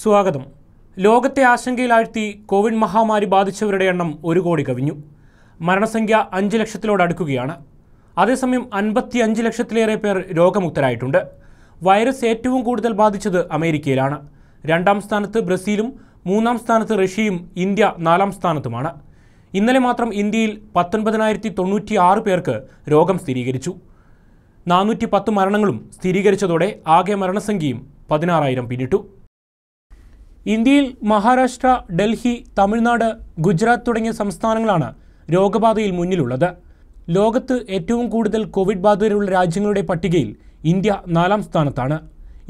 സ്വാഗതം ലോകത്തെ ആശങ്കയിലാഴ്ത്തി കോവിഡ് മഹാമാരി ബാധിച്ചവരുടെ എണ്ണം ഒരു കോടി കവിഞ്ഞു മരണസംഖ്യ അഞ്ച് ലക്ഷത്തിലോടടുക്കുകയാണ് അതേസമയം അൻപത്തി അഞ്ച് ലക്ഷത്തിലേറെ പേർ രോഗമുക്തരായിട്ടുണ്ട് വൈറസ് ഏറ്റവും കൂടുതൽ ബാധിച്ചത് അമേരിക്കയിലാണ് രണ്ടാം സ്ഥാനത്ത് ബ്രസീലും മൂന്നാം സ്ഥാനത്ത് റഷ്യയും ഇന്ത്യ നാലാം സ്ഥാനത്തുമാണ് ഇന്നലെ മാത്രം ഇന്ത്യയിൽ പത്തൊൻപതിനായിരത്തി തൊണ്ണൂറ്റി ആറ് പേർക്ക് രോഗം സ്ഥിരീകരിച്ചു നാനൂറ്റി പത്ത് മരണങ്ങളും സ്ഥിരീകരിച്ചതോടെ ആകെ മരണസംഖ്യയും പതിനാറായിരം പിന്നിട്ടു ഇന്ത്യയിൽ മഹാരാഷ്ട്ര ഡൽഹി തമിഴ്നാട് ഗുജറാത്ത് തുടങ്ങിയ സംസ്ഥാനങ്ങളാണ് രോഗബാധയിൽ മുന്നിലുള്ളത് ലോകത്ത് ഏറ്റവും കൂടുതൽ കോവിഡ് ബാധിതരുള്ള രാജ്യങ്ങളുടെ പട്ടികയിൽ ഇന്ത്യ നാലാം സ്ഥാനത്താണ്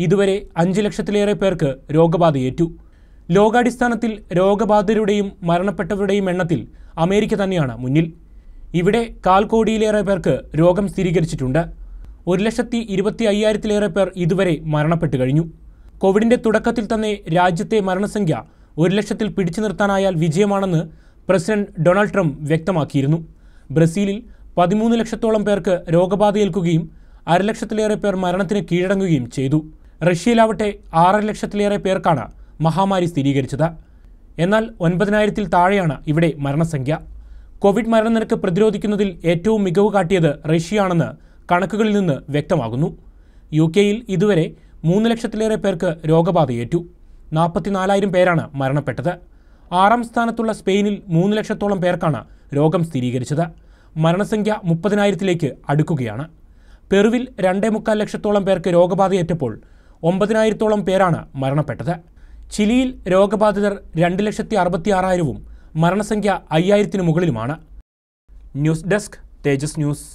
ഇതുവരെ അഞ്ച് ലക്ഷത്തിലേറെ പേർക്ക് രോഗബാധയേറ്റു ലോകാടിസ്ഥാനത്തിൽ രോഗബാധിതരുടെയും മരണപ്പെട്ടവരുടെയും എണ്ണത്തിൽ അമേരിക്ക തന്നെയാണ് മുന്നിൽ ഇവിടെ കാൽ കോടിയിലേറെ പേർക്ക് രോഗം സ്ഥിരീകരിച്ചിട്ടുണ്ട് ഒരു ലക്ഷത്തി ഇരുപത്തി അയ്യായിരത്തിലേറെ പേർ ഇതുവരെ മരണപ്പെട്ടു കഴിഞ്ഞു കോവിഡിന്റെ തുടക്കത്തിൽ തന്നെ രാജ്യത്തെ മരണസംഖ്യ ഒരു ലക്ഷത്തിൽ പിടിച്ചു നിർത്താനായാൽ വിജയമാണെന്ന് പ്രസിഡന്റ് ഡൊണാൾഡ് ട്രംപ് വ്യക്തമാക്കിയിരുന്നു ബ്രസീലിൽ പതിമൂന്ന് ലക്ഷത്തോളം പേർക്ക് രോഗബാധയേൽക്കുകയും അരലക്ഷത്തിലേറെ പേർ മരണത്തിന് കീഴടങ്ങുകയും ചെയ്തു റഷ്യയിലാവട്ടെ ആറര ലക്ഷത്തിലേറെ പേർക്കാണ് മഹാമാരി സ്ഥിരീകരിച്ചത് എന്നാൽ ഒൻപതിനായിരത്തിൽ താഴെയാണ് ഇവിടെ മരണസംഖ്യ കോവിഡ് മരണനിരക്ക് പ്രതിരോധിക്കുന്നതിൽ ഏറ്റവും മികവ് കാട്ടിയത് റഷ്യയാണെന്ന് കണക്കുകളിൽ നിന്ന് വ്യക്തമാകുന്നു യു കെയിൽ ഇതുവരെ മൂന്ന് ലക്ഷത്തിലേറെ പേർക്ക് രോഗബാധയേറ്റു നാൽപ്പത്തിനാലായിരം പേരാണ് മരണപ്പെട്ടത് ആറാം സ്ഥാനത്തുള്ള സ്പെയിനിൽ മൂന്ന് ലക്ഷത്തോളം പേർക്കാണ് രോഗം സ്ഥിരീകരിച്ചത് മരണസംഖ്യ മുപ്പതിനായിരത്തിലേക്ക് അടുക്കുകയാണ് പെറുവിൽ രണ്ടേ മുക്കാൽ ലക്ഷത്തോളം പേർക്ക് രോഗബാധയേറ്റപ്പോൾ ഒമ്പതിനായിരത്തോളം പേരാണ് മരണപ്പെട്ടത് ചിലിയിൽ രോഗബാധിതർ രണ്ട് ലക്ഷത്തി അറുപത്തി ആറായിരവും മരണസംഖ്യ അയ്യായിരത്തിനു മുകളിലുമാണ് ന്യൂസ് ഡെസ്ക് തേജസ് ന്യൂസ്